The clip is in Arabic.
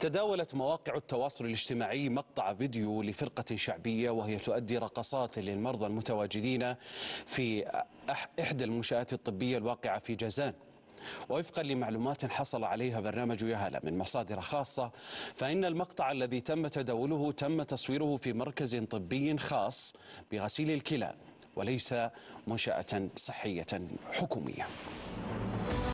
تداولت مواقع التواصل الاجتماعي مقطع فيديو لفرقة شعبية وهي تؤدي رقصات للمرضى المتواجدين في إحدى المنشآت الطبية الواقعة في جازان ووفقا لمعلومات حصل عليها برنامج يهلا من مصادر خاصة فإن المقطع الذي تم تداوله تم تصويره في مركز طبي خاص بغسيل الكلى وليس منشأة صحية حكومية